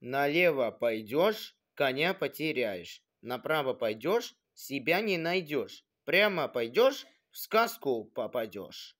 Налево пойдешь, коня потеряешь. Направо пойдешь, себя не найдешь. Прямо пойдешь, в сказку попадешь.